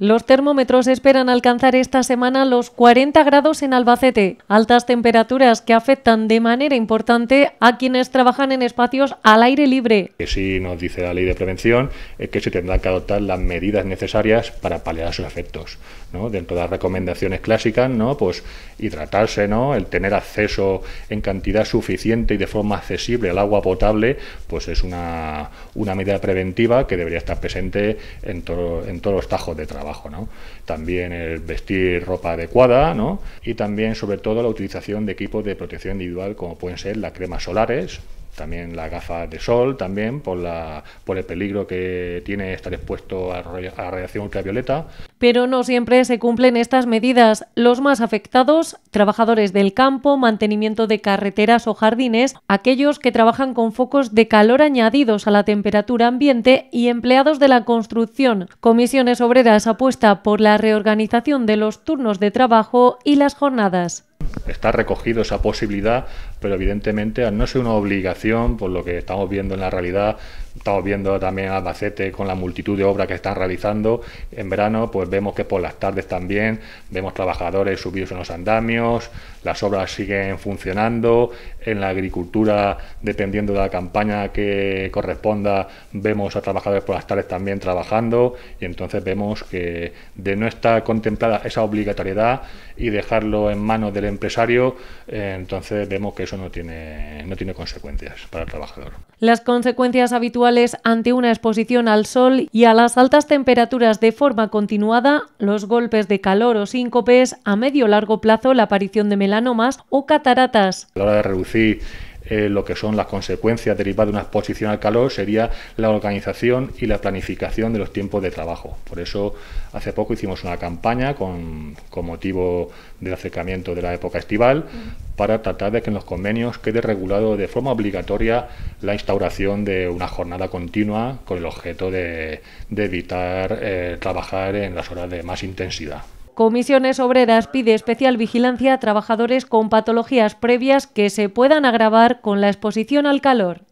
Los termómetros esperan alcanzar esta semana los 40 grados en Albacete, altas temperaturas que afectan de manera importante a quienes trabajan en espacios al aire libre. Que sí nos dice la ley de prevención es que se tendrán que adoptar las medidas necesarias para paliar sus efectos. Dentro de las recomendaciones clásicas, ¿no? pues hidratarse, ¿no? el tener acceso en cantidad suficiente y de forma accesible al agua potable, pues es una, medida preventiva que debería estar presente en todos los tajos de trabajo. ¿no? También el vestir ropa adecuada, Y también, sobre todo, la utilización de equipos de protección individual, como pueden ser las cremas solares, también la gafa de sol, también por, el peligro que tiene estar expuesto a, la radiación ultravioleta. Pero no siempre se cumplen estas medidas. Los más afectados, trabajadores del campo, mantenimiento de carreteras o jardines, aquellos que trabajan con focos de calor añadidos a la temperatura ambiente y empleados de la construcción. Comisiones Obreras apuesta por la reorganización de los turnos de trabajo y las jornadas está recogido esa posibilidad pero evidentemente al no ser una obligación, por lo que estamos viendo en la realidad, estamos viendo también Albacete con la multitud de obras que están realizando, en verano pues vemos que por las tardes también vemos trabajadores subidos en los andamios, las obras siguen funcionando, en la agricultura, dependiendo de la campaña que corresponda, vemos a trabajadores por las tardes también trabajando y entonces vemos que de no estar contemplada esa obligatoriedad y dejarlo en manos del empresario, eh, entonces vemos que eso no tiene, no tiene consecuencias para el trabajador. Las consecuencias habituales ante una exposición al sol y a las altas temperaturas de forma continuada, los golpes de calor o síncopes, a medio largo plazo la aparición de melanomas o cataratas. A la hora de reducir eh, lo que son las consecuencias derivadas de una exposición al calor sería la organización y la planificación de los tiempos de trabajo. Por eso hace poco hicimos una campaña con, motivo del acercamiento de la época estival para tratar de que en los convenios quede regulado de forma obligatoria la instauración de una jornada continua con el objeto de, evitar eh, trabajar en las horas de más intensidad. Comisiones Obreras pide especial vigilancia a trabajadores con patologías previas que se puedan agravar con la exposición al calor.